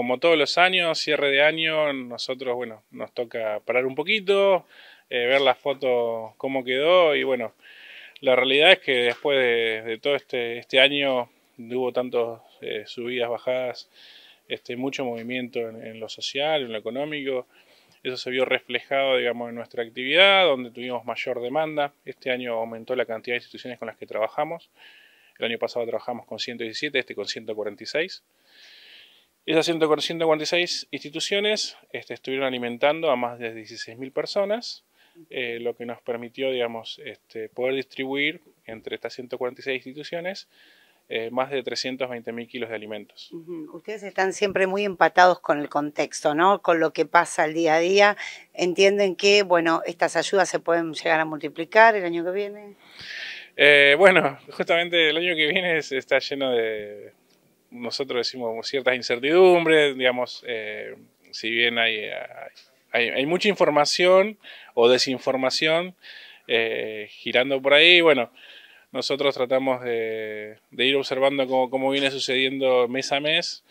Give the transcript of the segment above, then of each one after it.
como todos los años, cierre de año, nosotros, bueno, nos toca parar un poquito, eh, ver las fotos, cómo quedó y bueno, la realidad es que después de, todo este, este año hubo tantas eh, subidas, bajadas, este, mucho movimiento en, en, lo social, en lo económico. Eso se vio reflejado, digamos, en nuestra actividad, donde tuvimos mayor demanda. Este año aumentó la cantidad de instituciones con las que trabajamos. El año pasado trabajamos con 117, este con 146. Esas 146 instituciones este, estuvieron alimentando a más de 16.000 personas, eh, lo que nos permitió digamos, este, poder distribuir entre estas 146 instituciones eh, más de 320.000 kilos de alimentos. Ustedes están siempre muy empatados con el contexto, ¿no? con lo que pasa el día a día. ¿Entienden que bueno, estas ayudas se pueden llegar a multiplicar el año que viene? Eh, bueno, justamente el año que viene está lleno de, nosotros decimos ciertas incertidumbres, digamos, eh, si bien eh, hay, hay, mucha información o desinformación eh, girando por ahí, bueno, nosotros tratamos de, de ir observando cómo, cómo, viene sucediendo mes a mes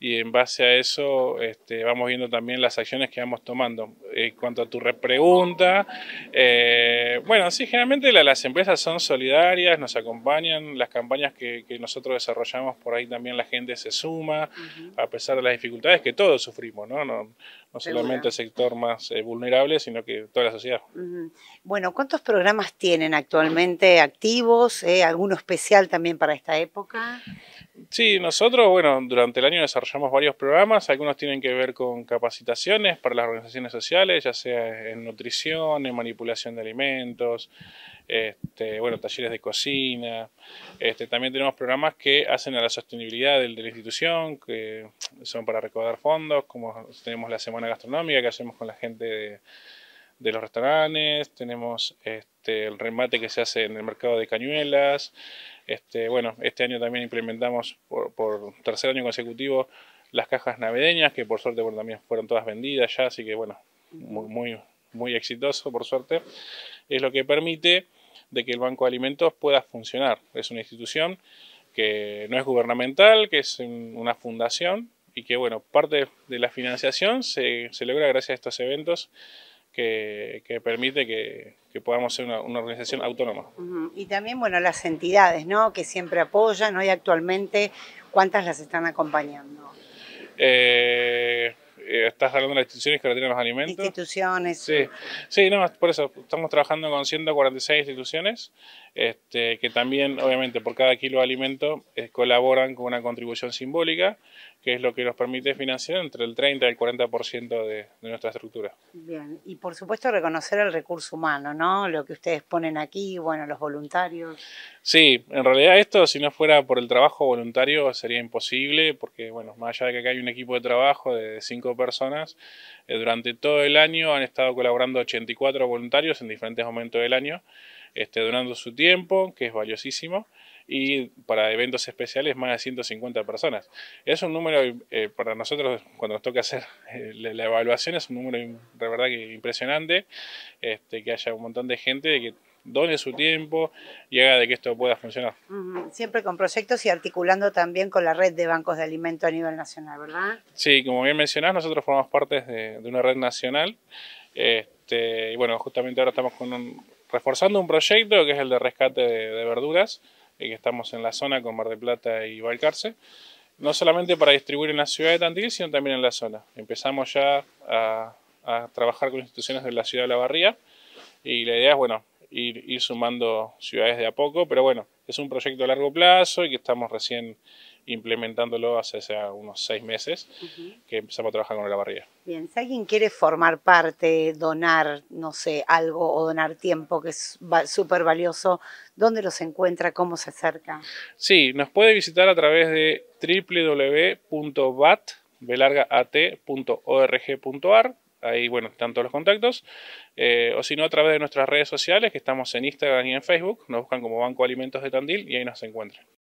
y en base a eso este, vamos viendo también las acciones que vamos tomando. En cuanto a tu repregunta, eh, bueno, sí, generalmente las empresas son solidarias, nos acompañan, las campañas que, nosotros desarrollamos por ahí también la gente se suma, a pesar de las dificultades que todos sufrimos, ¿no? No, solamente el sector más eh, vulnerable, sino que toda la sociedad. Bueno, ¿cuántos programas tienen actualmente activos? Eh, ¿Alguno especial también para esta época? Sí, nosotros, bueno, durante el año desarrollamos varios programas, algunos tienen que ver con capacitaciones para las organizaciones sociales, ya sea en nutrición, en manipulación de alimentos, este, bueno, talleres de cocina, este, también tenemos programas que hacen a la sostenibilidad de, de la institución, que son para recaudar fondos, como tenemos la Semana Gastronómica que hacemos con la gente de de los restaurantes, tenemos este, el remate que se hace en el mercado de cañuelas. Este, bueno, este año también implementamos por, tercer año consecutivo las cajas navideñas, que por suerte también fueron todas vendidas ya, así que bueno, muy, muy, muy exitoso por suerte. Es lo que permite de que el Banco de Alimentos pueda funcionar. Es una institución que no es gubernamental, que es una fundación y que bueno, parte de la financiación se, se logra gracias a estos eventos que, permite que, podamos ser una, organización autónoma. Y también, bueno, las entidades, ¿no? Que siempre apoyan, ¿no? Y actualmente, ¿cuántas las están acompañando? Eh, eh, estás hablando de las instituciones que retiran los alimentos. Instituciones. Sí, sí no, por eso estamos trabajando con 146 instituciones este, que también, obviamente, por cada kilo de alimento eh, colaboran con una contribución simbólica que es lo que nos permite financiar entre el 30 y el 40% de, de nuestra estructura. Bien, y por supuesto reconocer el recurso humano, ¿no? Lo que ustedes ponen aquí, bueno, los voluntarios. Sí, en realidad esto, si no fuera por el trabajo voluntario, sería imposible, porque, bueno, más allá de que acá hay un equipo de trabajo de cinco personas, eh, durante todo el año han estado colaborando 84 voluntarios en diferentes momentos del año, este, donando su tiempo, que es valiosísimo y para eventos especiales más de 150 personas. Es un número, eh, para nosotros cuando nos toca hacer eh, la, evaluación, es un número de verdad que impresionante, este, que haya un montón de gente que done su tiempo y haga de que esto pueda funcionar. Siempre con proyectos y articulando también con la red de bancos de alimento a nivel nacional, ¿verdad? Sí, como bien mencionás, nosotros formamos parte de, una red nacional. Este, y bueno, justamente ahora estamos con reforzando un proyecto que es el de rescate de verduras eh, que estamos en la zona con Mar del Plata y Valcarce, no solamente para distribuir en la ciudad de Tandil, sino también en la zona. Empezamos ya a, trabajar con instituciones de la ciudad de La Barría y la idea es, bueno, ir, ir sumando ciudades de a poco, pero bueno, es un proyecto a largo plazo y que estamos recién implementándolo hace, unos seis meses que empezamos a trabajar con la barriga. Bien, si alguien quiere formar parte, donar, no sé, algo o donar tiempo que es súper valioso, ¿dónde los encuentra? ¿Cómo se acerca? Sí, nos puede visitar a través de www.bat.org.ar ahí bueno, están todos los contactos, eh, o si no a través de nuestras redes sociales, que estamos en Instagram y en Facebook, nos buscan como Banco Alimentos de Tandil y ahí nos encuentran.